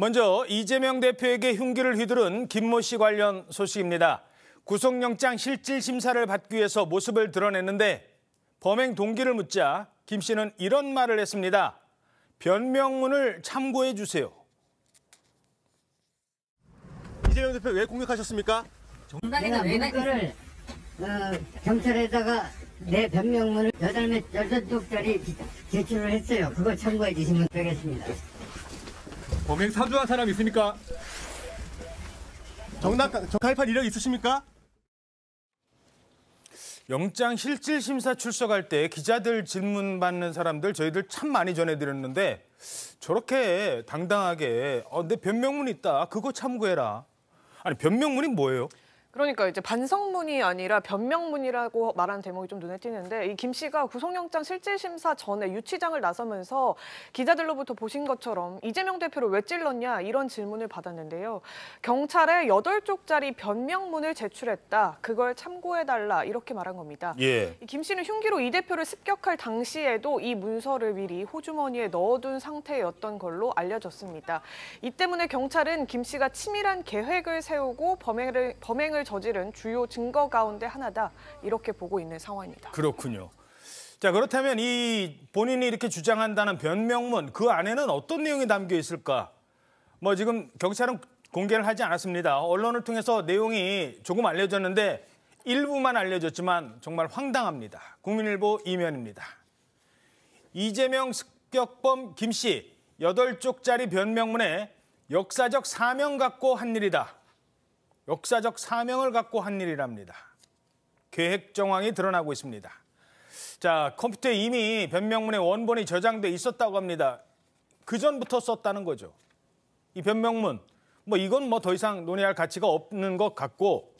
먼저 이재명 대표에게 흉기를 휘두른 김모 씨 관련 소식입니다. 구속영장 실질 심사를 받기 위해서 모습을 드러냈는데 범행 동기를 묻자 김 씨는 이런 말을 했습니다. 변명문을 참고해 주세요. 이재명 대표 왜 공격하셨습니까? 내가 문구를 어, 경찰에다가 내 변명문을 8몇 8쪽짜리 제출을 했어요. 그거 참고해 주시면 되겠습니다. 범행 사주한 사람 있습니까? 정당 정칼판 이력 있으십니까? 영장 실질 심사 출석할 때 기자들 질문 받는 사람들 저희들 참 많이 전해드렸는데 저렇게 당당하게 어, 내 변명문 있다 그거 참고해라 아니 변명문이 뭐예요? 그러니까 이제 반성문이 아니라 변명문이라고 말하는 대목이 좀 눈에 띄는데 이 김 씨가 구속영장 실질심사 전에 유치장을 나서면서 기자들로부터 보신 것처럼 이재명 대표를 왜 찔렀냐 이런 질문을 받았는데요. 경찰에 여덟 쪽짜리 변명문을 제출했다. 그걸 참고해달라 이렇게 말한 겁니다. 예. 김 씨는 흉기로 이 대표를 습격할 당시에도 이 문서를 미리 호주머니에 넣어둔 상태였던 걸로 알려졌습니다. 이 때문에 경찰은 김 씨가 치밀한 계획을 세우고 범행을, 범행을 저지른 주요 증거 가운데 하나다 이렇게 보고 있는 상황입니다. 그렇군요. 자 그렇다면 이 본인이 이렇게 주장한다는 변명문 그 안에는 어떤 내용이 담겨 있을까? 뭐 지금 경찰은 공개를 하지 않았습니다. 언론을 통해서 내용이 조금 알려졌는데 일부만 알려졌지만 정말 황당합니다. 국민일보 이면입니다. 이재명 습격범 김씨 여 쪽짜리 변명문에 역사적 사명 갖고 한 일이다. 역사적 사명을 갖고 한 일이랍니다. 계획 정황이 드러나고 있습니다. 자, 컴퓨터에 이미 변명문의 원본이 저장돼 있었다고 합니다. 그 전부터 썼다는 거죠. 이 변명문, 뭐 이건 뭐 더 이상 논의할 가치가 없는 것 같고,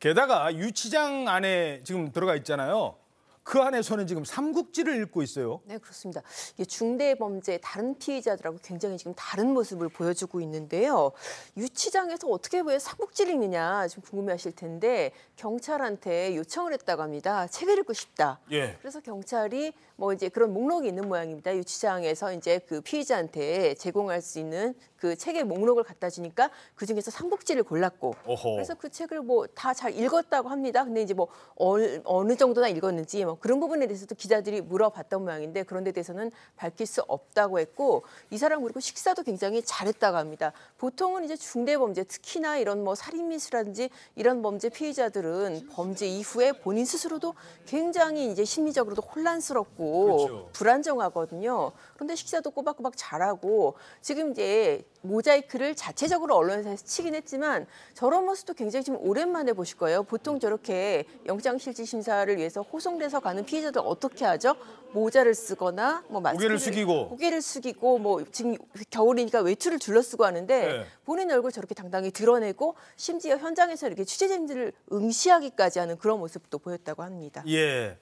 게다가 유치장 안에 지금 들어가 있잖아요. 그 안에서는 지금 삼국지를 읽고 있어요. 네, 그렇습니다. 중대 범죄 다른 피의자들하고 굉장히 지금 다른 모습을 보여주고 있는데요. 유치장에서 어떻게 왜 삼국지를 읽느냐 지금 궁금해하실 텐데 경찰한테 요청을 했다고 합니다. 책을 읽고 싶다. 예. 그래서 경찰이 뭐 이제 그런 목록이 있는 모양입니다. 유치장에서 이제 그 피의자한테 제공할 수 있는 그 책의 목록을 갖다 주니까 그 중에서 삼국지를 골랐고 어허. 그래서 그 책을 뭐 다 잘 읽었다고 합니다. 근데 이제 뭐 어, 어느 정도나 읽었는지 뭐 그런 부분에 대해서도 기자들이 물어봤던 모양인데 그런 데 대해서는 밝힐 수 없다고 했고 이 사람 그리고 식사도 굉장히 잘했다고 합니다. 보통은 이제 중대범죄 특히나 이런 뭐 살인미수라든지 이런 범죄 피의자들은 범죄 이후에 본인 스스로도 굉장히 이제 심리적으로도 혼란스럽고 그렇죠. 불안정하거든요. 그런데 식사도 꼬박꼬박 잘하고 지금 이제 모자이크를 자체적으로 언론사에서 치긴 했지만 저런 모습도 굉장히 지금 오랜만에 보실 거예요. 보통 저렇게 영장실질 심사를 위해서 호송돼서 가는 피해자들 어떻게 하죠? 모자를 쓰거나 뭐마스크 고개를 숙이고 고개를 숙이고 뭐 지금 겨울이니까 외투를 둘러쓰고 하는데 네. 본인 얼굴 저렇게 당당히 드러내고 심지어 현장에서 이렇게 취재진들을 응시하기까지 하는 그런 모습도 보였다고 합니다. 예.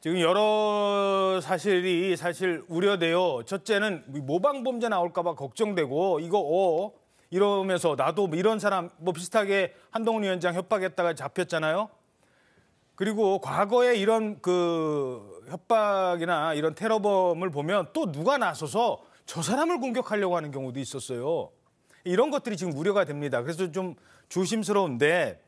지금 여러 사실이 사실 우려돼요. 첫째는 모방범죄 나올까봐 걱정되고 이거 어 이러면서 나도 뭐 이런 사람 뭐 비슷하게 한동훈 위원장 협박했다가 잡혔잖아요. 그리고 과거에 이런 그 협박이나 이런 테러범을 보면 또 누가 나서서 저 사람을 공격하려고 하는 경우도 있었어요. 이런 것들이 지금 우려가 됩니다. 그래서 좀 조심스러운데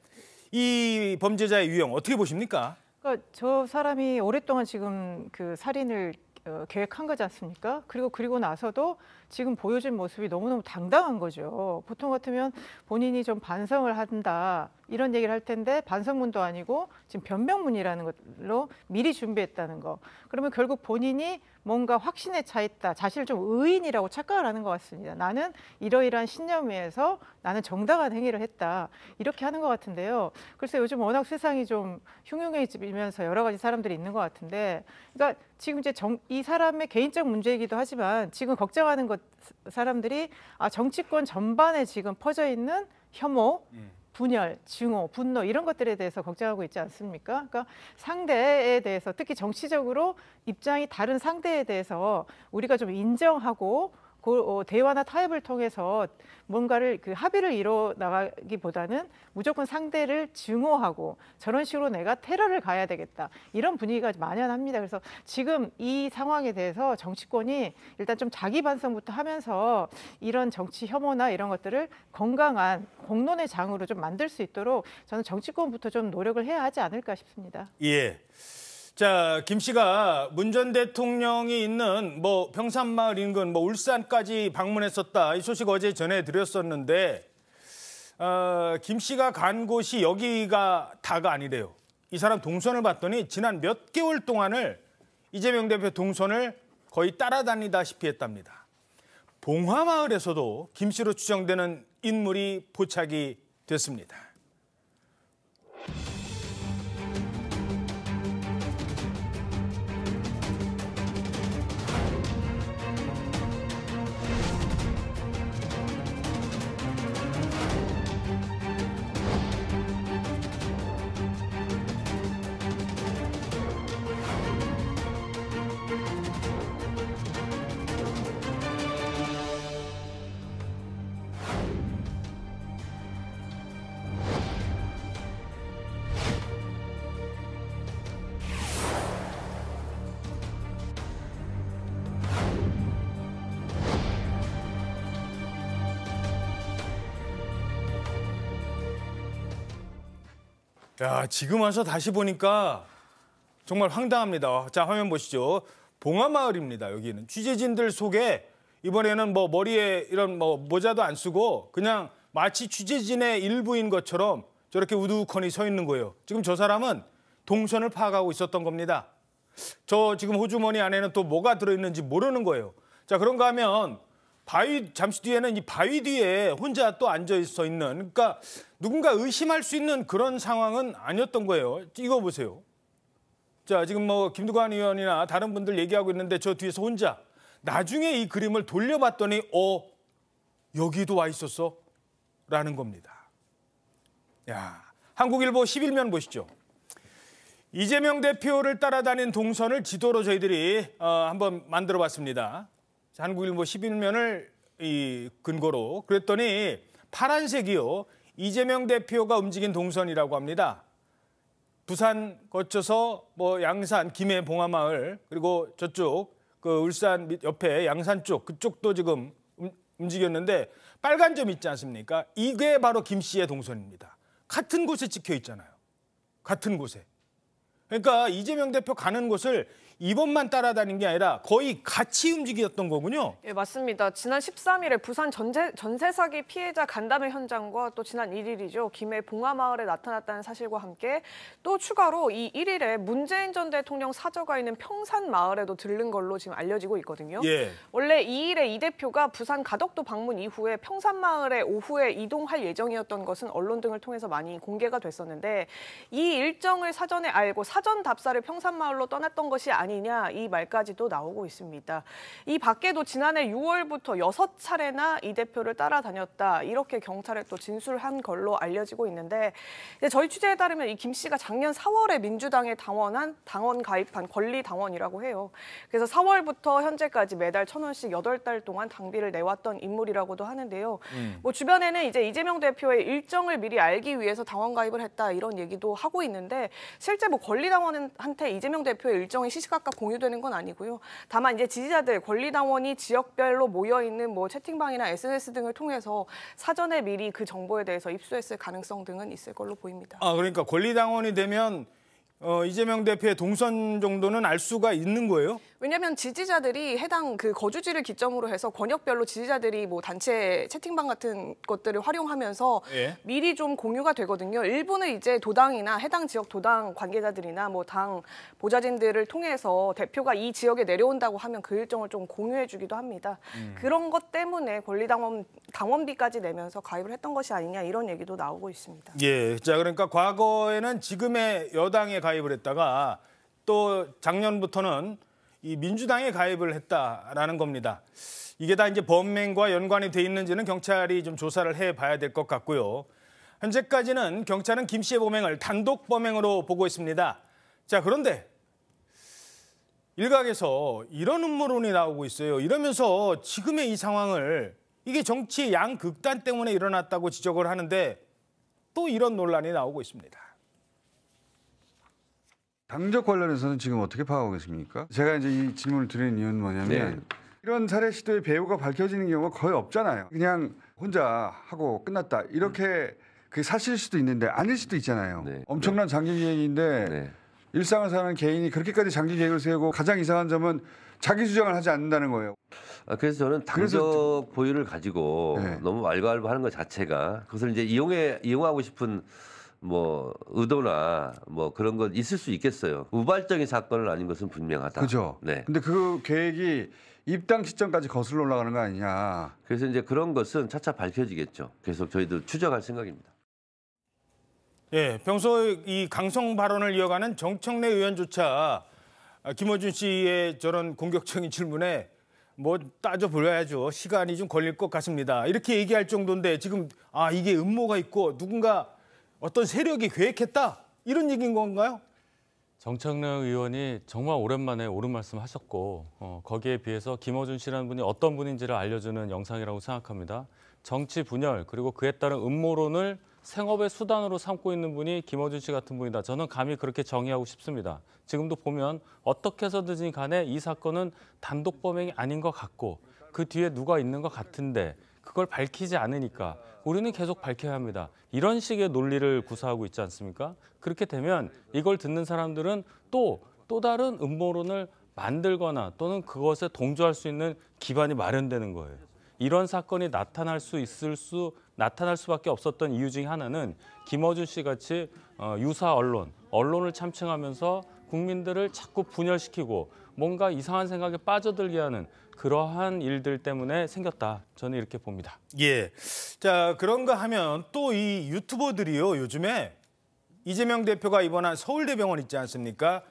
이 범죄자의 유형 어떻게 보십니까? 그러니까 저 사람이 오랫동안 지금 그 살인을 어, 계획한 거지 않습니까? 그리고 그리고 나서도 지금 보여준 모습이 너무너무 당당한 거죠. 보통 같으면 본인이 좀 반성을 한다. 이런 얘기를 할 텐데 반성문도 아니고 지금 변명문이라는 걸로 미리 준비했다는 거. 그러면 결국 본인이 뭔가 확신에 차 있다. 자신을 좀 의인이라고 착각을 하는 것 같습니다. 나는 이러이러한 신념에서 나는 정당한 행위를 했다. 이렇게 하는 것 같은데요. 글쎄 요즘 워낙 세상이 좀 흉흉해지면서 여러 가지 사람들이 있는 것 같은데 그러니까 지금 이제 정, 이 사람의 개인적 문제이기도 하지만 지금 걱정하는 것 사람들이 아 정치권 전반에 지금 퍼져 있는 혐오 예. 분열, 증오, 분노 이런 것들에 대해서 걱정하고 있지 않습니까? 그러니까 상대에 대해서 특히 정치적으로 입장이 다른 상대에 대해서 우리가 좀 인정하고 고, 어, 대화나 타협을 통해서 뭔가를 그 합의를 이뤄 나가기보다는 무조건 상대를 증오하고 저런 식으로 내가 테러를 가야 되겠다 이런 분위기가 만연합니다. 그래서 지금 이 상황에 대해서 정치권이 일단 좀 자기 반성부터 하면서 이런 정치 혐오나 이런 것들을 건강한 공론의 장으로 좀 만들 수 있도록 저는 정치권부터 좀 노력을 해야 하지 않을까 싶습니다. 예. 자, 김 씨가 문 전 대통령이 있는 뭐 평산마을 인근 뭐 울산까지 방문했었다. 이 소식 어제 전해드렸었는데 어, 김 씨가 간 곳이 여기가 다가 아니래요. 이 사람 동선을 봤더니 지난 몇 개월 동안을 이재명 대표 동선을 거의 따라다니다시피 했답니다. 봉화마을에서도 김 씨로 추정되는 인물이 포착이 됐습니다. 야, 지금 와서 다시 보니까 정말 황당합니다. 자, 화면 보시죠. 봉화마을입니다, 여기는. 취재진들 속에 이번에는 뭐 머리에 이런 뭐 모자도 안 쓰고 그냥 마치 취재진의 일부인 것처럼 저렇게 우두커니 서 있는 거예요. 지금 저 사람은 동선을 파악하고 있었던 겁니다. 저 지금 호주머니 안에는 또 뭐가 들어있는지 모르는 거예요. 자, 그런가 하면 바위 잠시 뒤에는 이 바위 뒤에 혼자 또 앉아 있어 있는 그러니까 누군가 의심할 수 있는 그런 상황은 아니었던 거예요. 이거 보세요. 자, 지금 뭐 김두관 의원이나 다른 분들 얘기하고 있는데 저 뒤에서 혼자 나중에 이 그림을 돌려봤더니 어 여기도 와 있었어 라는 겁니다. 야, 한국일보 11면 보시죠. 이재명 대표를 따라다닌 동선을 지도로 저희들이 어, 한번 만들어 봤습니다. 한국일보 11면을 뭐 이 근거로 그랬더니 파란색이요. 이재명 대표가 움직인 동선이라고 합니다. 부산 거쳐서 뭐 양산, 김해, 봉화마을 그리고 저쪽 그 울산 옆에 양산 쪽 그쪽도 지금 움직였는데 빨간 점 있지 않습니까? 이게 바로 김 씨의 동선입니다. 같은 곳에 찍혀 있잖아요. 같은 곳에. 그러니까 이재명 대표 가는 곳을 이번만 따라다닌 게 아니라 거의 같이 움직였던 거군요. 예, 맞습니다. 지난 13일에 부산 전세, 전세 사기 피해자 간담회 현장과 또 지난 1일이죠. 김해 봉화마을에 나타났다는 사실과 함께 또 추가로 이 1일에 문재인 전 대통령 사저가 있는 평산 마을에도 들른 걸로 지금 알려지고 있거든요. 예. 원래 2일에 이 대표가 부산 가덕도 방문 이후에 평산 마을에 오후에 이동할 예정이었던 것은 언론 등을 통해서 많이 공개가 됐었는데 이 일정을 사전에 알고 사전 답사를 평산 마을로 떠났던 것이 아니 아니냐 이 말까지도 나오고 있습니다. 이 밖에도 지난해 6월부터 6차례나 이 대표를 따라다녔다 이렇게 경찰에 또 진술한 걸로 알려지고 있는데 저희 취재에 따르면 이 김 씨가 작년 4월에 민주당에 당원한 당원 가입한 권리 당원이라고 해요. 그래서 4월부터 현재까지 매달 천 원씩 8달 동안 당비를 내왔던 인물이라고도 하는데요. 음. 뭐 주변에는 이제 이재명 대표의 일정을 미리 알기 위해서 당원 가입을 했다 이런 얘기도 하고 있는데 실제 뭐 권리 당원한테 이재명 대표의 일정이 시시각 각각 공유되는 건 아니고요. 다만 이제 지지자들, 권리당원이 지역별로 모여있는 뭐 채팅방이나 SNS 등을 통해서 사전에 미리 그 정보에 대해서 입수했을 가능성 등은 있을 걸로 보입니다. 아 그러니까 권리당원이 되면 어, 이재명 대표의 동선 정도는 알 수가 있는 거예요? 왜냐하면 지지자들이 해당 그 거주지를 기점으로 해서 권역별로 지지자들이 뭐 단체 채팅방 같은 것들을 활용하면서 예. 미리 좀 공유가 되거든요. 일부는 이제 도당이나 해당 지역 도당 관계자들이나 뭐 당 보좌진들을 통해서 대표가 이 지역에 내려온다고 하면 그 일정을 좀 공유해주기도 합니다. 음. 그런 것 때문에 권리당원 당원비까지 내면서 가입을 했던 것이 아니냐 이런 얘기도 나오고 있습니다. 예, 자 그러니까 과거에는 지금의 여당의 가입을 했다가 또 작년부터는 이 민주당에 가입을 했다라는 겁니다. 이게 다 이제 범행과 연관이 돼 있는지는 경찰이 좀 조사를 해봐야 될 것 같고요. 현재까지는 경찰은 김 씨의 범행을 단독 범행으로 보고 있습니다. 자 그런데 일각에서 이런 음모론이 나오고 있어요. 이러면서 지금의 이 상황을 이게 정치 양극단 때문에 일어났다고 지적을 하는데 또 이런 논란이 나오고 있습니다. 당적 관련해서는 지금 어떻게 파악하고 계십니까? 제가 이제 이 질문을 드리는 이유는 뭐냐면 네. 이런 사례 시도의 배우가 밝혀지는 경우가 거의 없잖아요. 그냥 혼자 하고 끝났다 이렇게 음. 그게 사실 수도 있는데 아닐 수도 있잖아요. 네. 엄청난 네. 장기 계획인데 네. 일상을 사는 개인이 그렇게까지 장기 계획을 세우고 가장 이상한 점은 자기 주장을 하지 않는다는 거예요. 아, 그래서 저는 당적 그 보유를 가지고 네. 너무 알바알바 하는 것 자체가 그것을 이제 이용해 이용하고 싶은 뭐 의도나 뭐 그런 건 있을 수 있겠어요. 우발적인 사건은 아닌 것은 분명하다. 그죠. 네. 근데 그 계획이 입당 시점까지 거슬러 올라가는 거 아니냐. 그래서 이제 그런 것은 차차 밝혀지겠죠. 계속 저희도 추적할 생각입니다. 예, 평소 이 강성 발언을 이어가는 정청래 의원조차 김어준 씨의 저런 공격적인 질문에 뭐 따져보려야죠. 시간이 좀 걸릴 것 같습니다. 이렇게 얘기할 정도인데 지금 아 이게 음모가 있고 누군가 어떤 세력이 계획했다 이런 얘기인 건가요? 정창래 의원이 정말 오랜만에 옳은 말씀 하셨고 어, 거기에 비해서 김어준 씨라는 분이 어떤 분인지를 알려주는 영상이라고 생각합니다. 정치 분열 그리고 그에 따른 음모론을 생업의 수단으로 삼고 있는 분이 김어준 씨 같은 분이다. 저는 감히 그렇게 정의하고 싶습니다. 지금도 보면 어떻게 해서든지 간에 이 사건은 단독 범행이 아닌 것 같고 그 뒤에 누가 있는 것 같은데 그걸 밝히지 않으니까 우리는 계속 밝혀야 합니다. 이런 식의 논리를 구사하고 있지 않습니까? 그렇게 되면 이걸 듣는 사람들은 또또 또 다른 음모론을 만들거나 또는 그것에 동조할 수 있는 기반이 마련되는 거예요. 이런 사건이 나타날 수 있을 수 나타날 수밖에 없었던 이유 중 하나는 김어준 씨 같이 어, 유사 언론, 언론을 참칭하면서 국민들을 자꾸 분열시키고 뭔가 이상한 생각에 빠져들게 하는 그러한 일들 때문에 생겼다. 저는 이렇게 봅니다. 예. 자, 그런가 하면 또 이 유튜버들이요. 요즘에 이재명 대표가 입원한 서울대병원 있지 않습니까?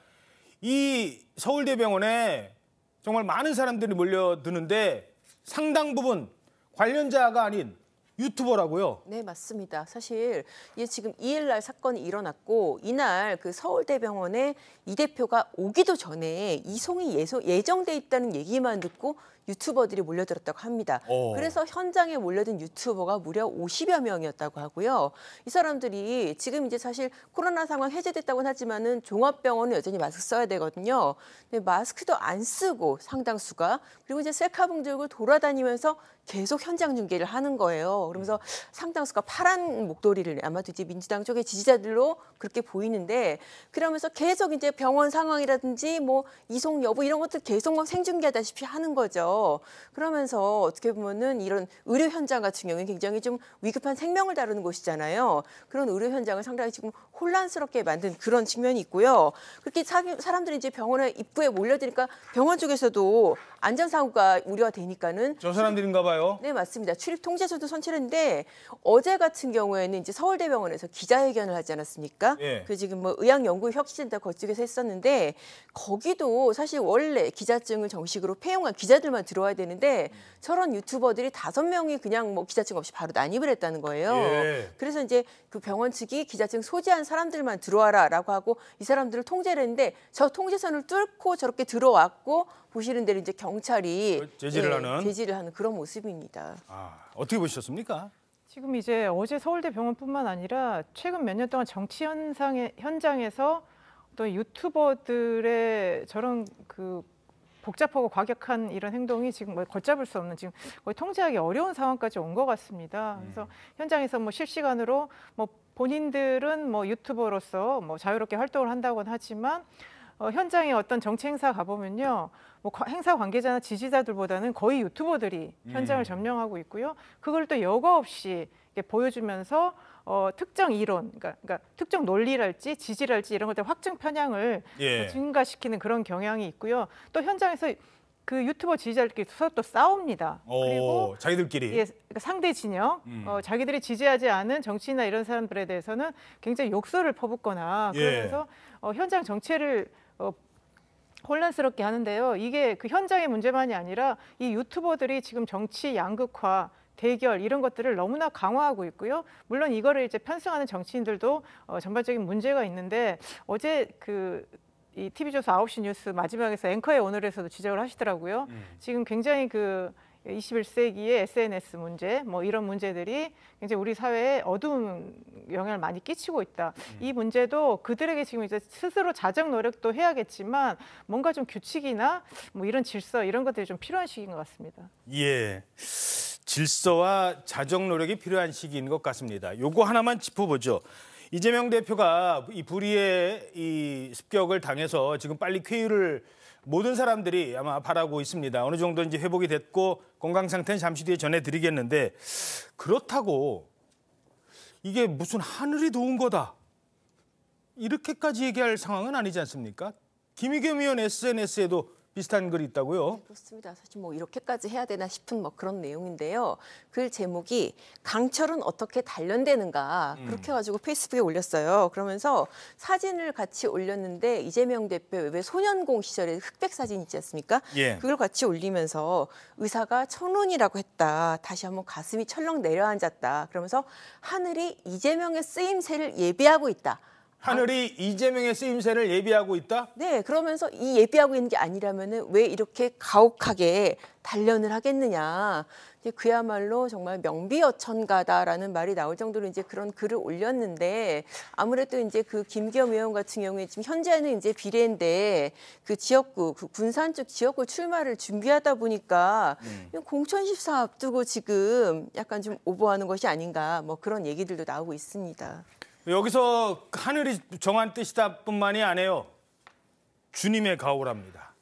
이 서울대병원에 정말 많은 사람들이 몰려드는데 상당 부분 관련자가 아닌 유튜버라고요? 네, 맞습니다. 사실 이게 지금 2일 날 사건이 일어났고 이날 그 서울대병원에 이 대표가 오기도 전에 이송이 예정돼 있다는 얘기만 듣고 유튜버들이 몰려들었다고 합니다. 오. 어. 그래서 현장에 몰려든 유튜버가 무려 50여 명이었다고 하고요. 이 사람들이 지금 이제 사실 코로나 상황 해제됐다고는 하지만은 종합병원은 여전히 마스크 써야 되거든요. 근데 마스크도 안 쓰고 상당수가 그리고 이제 셀카 봉 들고 돌아다니면서 계속 현장 중계를 하는 거예요. 그러면서 상당수가 파란 목도리를 아마도 이제 민주당 쪽의 지지자들로 그렇게 보이는데 그러면서 계속 이제 병원 상황이라든지 뭐 이송 여부 이런 것들 계속 막 생중계하다시피 하는 거죠. 그러면서 어떻게 보면은 이런 의료 현장 같은 경우는 굉장히 좀 위급한 생명을 다루는 곳이잖아요. 그런 의료 현장을 상당히 지금 혼란스럽게 만든 그런 측면이 있고요. 그렇게 사, 사 람들이 이제 병원에 입구에 몰려드니까 병원 쪽에서도 안전사고가 우려가 되니까는 저 사람들인가 봐요. 네, 맞습니다. 출입 통제서도 선출했는데 어제 같은 경우에는 이제 서울대병원에서 기자회견을 하지 않았습니까? 예. 그 지금 뭐 의학연구혁신센터 거쪽에서 했었는데 거기도 사실 원래 기자증을 정식으로 폐용한 기자들만 들어와야 되는데 저런 유튜버들이 다섯 명이 그냥 뭐 기자증 없이 바로 난입을 했다는 거예요. 예. 그래서 이제 그 병원 측이 기자증 소지한 사람들만 들어와라라고 하고 이 사람들을 통제를 했는데 저 통제선을 뚫고 저렇게 들어왔고 보시는 대로 이제 경찰이 제지를 예, 하는 제지를 하는 그런 모습입니다. 아, 어떻게 보셨습니까? 지금 이제 어제 서울대 병원뿐만 아니라 최근 몇 년 동안 정치 현상에, 현장에서 또 유튜버들의 저런 그 복잡하고 과격한 이런 행동이 지금 뭐 걷잡을 수 없는 지금 거의 통제하기 어려운 상황까지 온 것 같습니다. 네. 그래서 현장에서 뭐 실시간으로 뭐 본인들은 뭐 유튜버로서 뭐 자유롭게 활동을 한다고는 하지만 어, 현장에 어떤 정치 행사 가보면요. 뭐 행사 관계자나 지지자들보다는 거의 유튜버들이 현장을 음. 점령하고 있고요. 그걸 또 여과 없이 보여주면서 어, 특정 이론, 그러니까, 그러니까 특정 논리랄지 지지랄지 이런 것들 확증 편향을 예. 증가시키는 그런 경향이 있고요. 또 현장에서 그 유튜버 지지자들끼리 서로 또 싸웁니다. 오, 그리고 자기들끼리 예, 그러니까 상대 진영, 어, 음. 어, 자기들이 지지하지 않은 정치인이나 이런 사람들에 대해서는 굉장히 욕설을 퍼붓거나 예. 그러면서 예. 어, 현장 정체를 어, 혼란스럽게 하는데요. 이게 그 현장의 문제만이 아니라 이 유튜버들이 지금 정치 양극화 대결 이런 것들을 너무나 강화하고 있고요. 물론 이거를 이제 편승하는 정치인들도 어, 전반적인 문제가 있는데 어제 그 이 TV조사 아홉 시 뉴스 마지막에서 앵커의 오늘에서도 지적을 하시더라고요. 음. 지금 굉장히 그 21세기의 SNS 문제, 뭐 이런 문제들이 굉장히 우리 사회에 어두운 영향을 많이 끼치고 있다. 음. 이 문제도 그들에게 지금 이제 스스로 자정 노력도 해야겠지만 뭔가 좀 규칙이나 뭐 이런 질서 이런 것들이 좀 필요한 시기인 것 같습니다. 예. 질서와 자정 노력이 필요한 시기인 것 같습니다. 요거 하나만 짚어보죠. 이재명 대표가 이 불의의 이 습격을 당해서 지금 빨리 쾌유를 모든 사람들이 아마 바라고 있습니다. 어느 정도 이제 회복이 됐고 건강 상태는 잠시 뒤에 전해드리겠는데 그렇다고 이게 무슨 하늘이 도운 거다 이렇게까지 얘기할 상황은 아니지 않습니까? 김의겸 의원 SNS에도 비슷한 글이 있다고요? 네, 그렇습니다. 사실 뭐 이렇게까지 해야 되나 싶은 뭐 그런 내용인데요. 글 제목이 강철은 어떻게 단련되는가 음. 그렇게 가지고 페이스북에 올렸어요. 그러면서 사진을 같이 올렸는데 이재명 대표왜 소년공 시절에 흑백 사진 있지 않습니까? 예. 그걸 같이 올리면서 의사가 천운이라고 했다. 다시 한번 가슴이 철렁 내려앉았다. 그러면서 하늘이 이재명의 쓰임새를 예비하고 있다. 하늘이 이재명의 쓰임새를 예비하고 있다? 네, 그러면서 이 예비하고 있는 게 아니라면 왜 이렇게 가혹하게 단련을 하겠느냐. 그야말로 정말 명비어천가다라는 말이 나올 정도로 이제 그런 글을 올렸는데 아무래도 이제 그 김기현 의원 같은 경우에 지금 현재는 이제 비례인데 그 지역구 그 군산 쪽 지역구 출마를 준비하다 보니까 음. 공천 십사 앞두고 지금 약간 좀 오버하는 것이 아닌가 뭐 그런 얘기들도 나오고 있습니다. 여기서 하늘이 정한 뜻이다 뿐만이 아니에요. 주님의 가오랍니다.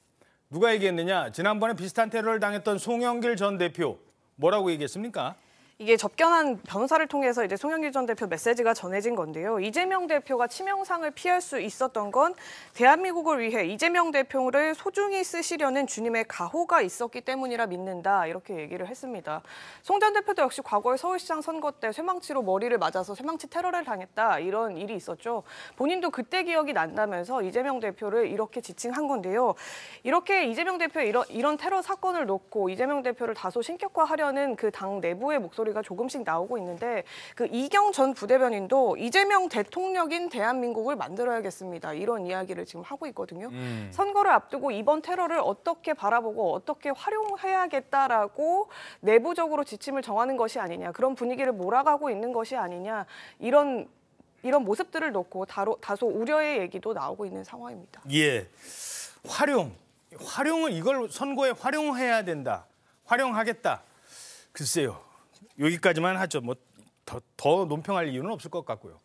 누가 얘기했느냐? 지난번에 비슷한 테러를 당했던 송영길 전 대표 뭐라고 얘기했습니까? 이게 접견한 변호사를 통해서 이제 송영길 전 대표 메시지가 전해진 건데요. 이재명 대표가 치명상을 피할 수 있었던 건 대한민국을 위해 이재명 대표를 소중히 쓰시려는 주님의 가호가 있었기 때문이라 믿는다 이렇게 얘기를 했습니다. 송 전 대표도 역시 과거에 서울시장 선거 때 쇠망치로 머리를 맞아서 쇠망치 테러를 당했다 이런 일이 있었죠. 본인도 그때 기억이 난다면서 이재명 대표를 이렇게 지칭한 건데요. 이렇게 이재명 대표 이런 이런 테러 사건을 놓고 이재명 대표를 다소 신격화하려는 그 당 내부의 목소리 목소리가 조금씩 나오고 있는데 그 이경 전 부대변인도 이재명 대통령인 대한민국을 만들어야겠습니다. 이런 이야기를 지금 하고 있거든요. 음. 선거를 앞두고 이번 테러를 어떻게 바라보고 어떻게 활용해야겠다라고 내부적으로 지침을 정하는 것이 아니냐. 그런 분위기를 몰아가고 있는 것이 아니냐. 이런 이런 모습들을 놓고 다로, 다소 우려의 얘기도 나오고 있는 상황입니다. 예. 활용. 활용을 이걸 선거에 활용해야 된다. 활용하겠다. 글쎄요. 여기까지만 하죠. 뭐더 더 논평할 이유는 없을 것 같고요.